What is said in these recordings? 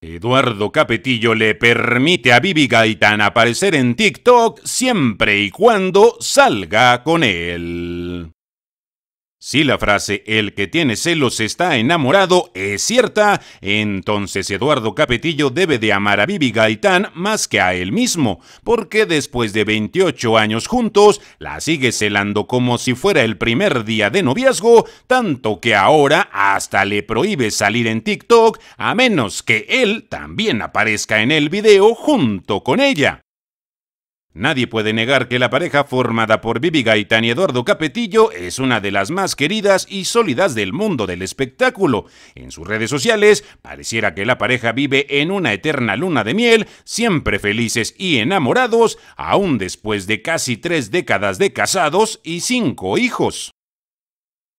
Eduardo Capetillo le permite a Bibi Gaitán aparecer en TikTok siempre y cuando salga con él. Si la frase el que tiene celos está enamorado es cierta, entonces Eduardo Capetillo debe de amar a Bibi Gaitán más que a él mismo, porque después de 28 años juntos, la sigue celando como si fuera el primer día de noviazgo, tanto que ahora hasta le prohíbe salir en TikTok a menos que él también aparezca en el video junto con ella. Nadie puede negar que la pareja formada por Bibi Gaitán y Eduardo Capetillo es una de las más queridas y sólidas del mundo del espectáculo. En sus redes sociales pareciera que la pareja vive en una eterna luna de miel, siempre felices y enamorados, aún después de casi tres décadas de casados y cinco hijos.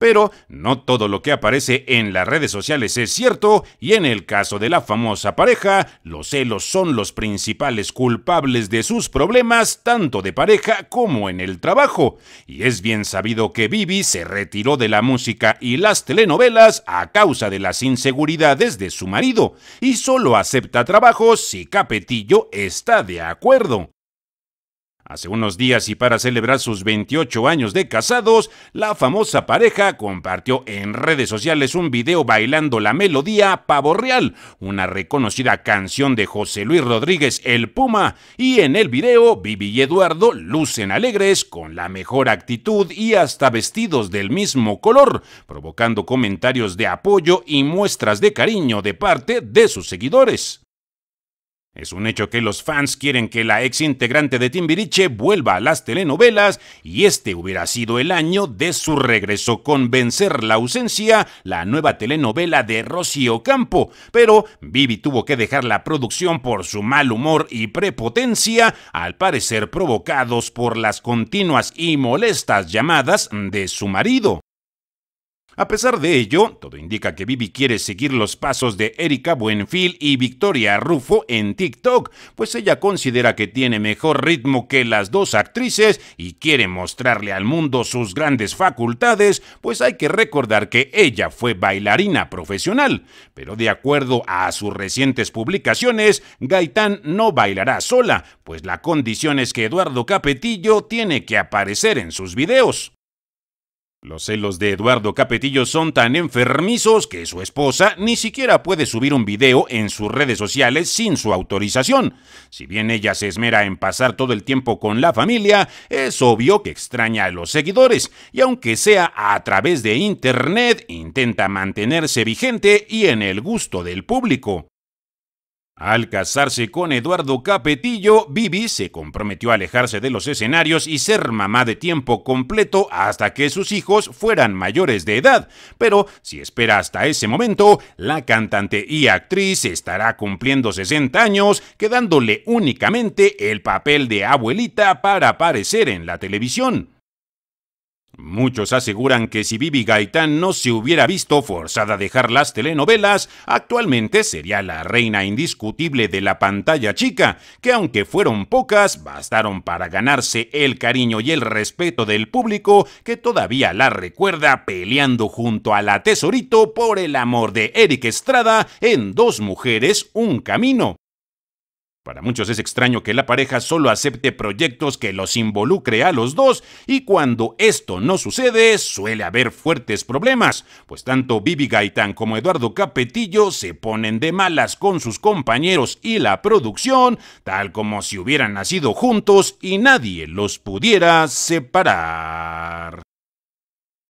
Pero no todo lo que aparece en las redes sociales es cierto y en el caso de la famosa pareja, los celos son los principales culpables de sus problemas tanto de pareja como en el trabajo. Y es bien sabido que Vivi se retiró de la música y las telenovelas a causa de las inseguridades de su marido y solo acepta trabajo si Capetillo está de acuerdo. Hace unos días y para celebrar sus 28 años de casados, la famosa pareja compartió en redes sociales un video bailando la melodía Pavo Real, una reconocida canción de José Luis Rodríguez El Puma, y en el video Vivi y Eduardo lucen alegres con la mejor actitud y hasta vestidos del mismo color, provocando comentarios de apoyo y muestras de cariño de parte de sus seguidores. Es un hecho que los fans quieren que la ex integrante de Timbiriche vuelva a las telenovelas y este hubiera sido el año de su regreso con Vencer la ausencia, la nueva telenovela de Rocío Campo. Pero Vivi tuvo que dejar la producción por su mal humor y prepotencia, al parecer provocados por las continuas y molestas llamadas de su marido. A pesar de ello, todo indica que Vivi quiere seguir los pasos de Erika Buenfil y Victoria Rufo en TikTok, pues ella considera que tiene mejor ritmo que las dos actrices y quiere mostrarle al mundo sus grandes facultades, pues hay que recordar que ella fue bailarina profesional. Pero de acuerdo a sus recientes publicaciones, Gaitán no bailará sola, pues la condición es que Eduardo Capetillo tiene que aparecer en sus videos. Los celos de Eduardo Capetillo son tan enfermizos que su esposa ni siquiera puede subir un video en sus redes sociales sin su autorización. Si bien ella se esmera en pasar todo el tiempo con la familia, es obvio que extraña a los seguidores y aunque sea a través de Internet, intenta mantenerse vigente y en el gusto del público. Al casarse con Eduardo Capetillo, Bibi se comprometió a alejarse de los escenarios y ser mamá de tiempo completo hasta que sus hijos fueran mayores de edad. Pero si espera hasta ese momento, la cantante y actriz estará cumpliendo 60 años, quedándole únicamente el papel de abuelita para aparecer en la televisión. Muchos aseguran que si Bibi Gaitán no se hubiera visto forzada a dejar las telenovelas, actualmente sería la reina indiscutible de la pantalla chica, que aunque fueron pocas, bastaron para ganarse el cariño y el respeto del público que todavía la recuerda peleando junto a la tesorito por el amor de Eric Estrada en Dos Mujeres, un Camino. Para muchos es extraño que la pareja solo acepte proyectos que los involucre a los dos y cuando esto no sucede suele haber fuertes problemas, pues tanto Bibi Gaitán como Eduardo Capetillo se ponen de malas con sus compañeros y la producción, tal como si hubieran nacido juntos y nadie los pudiera separar.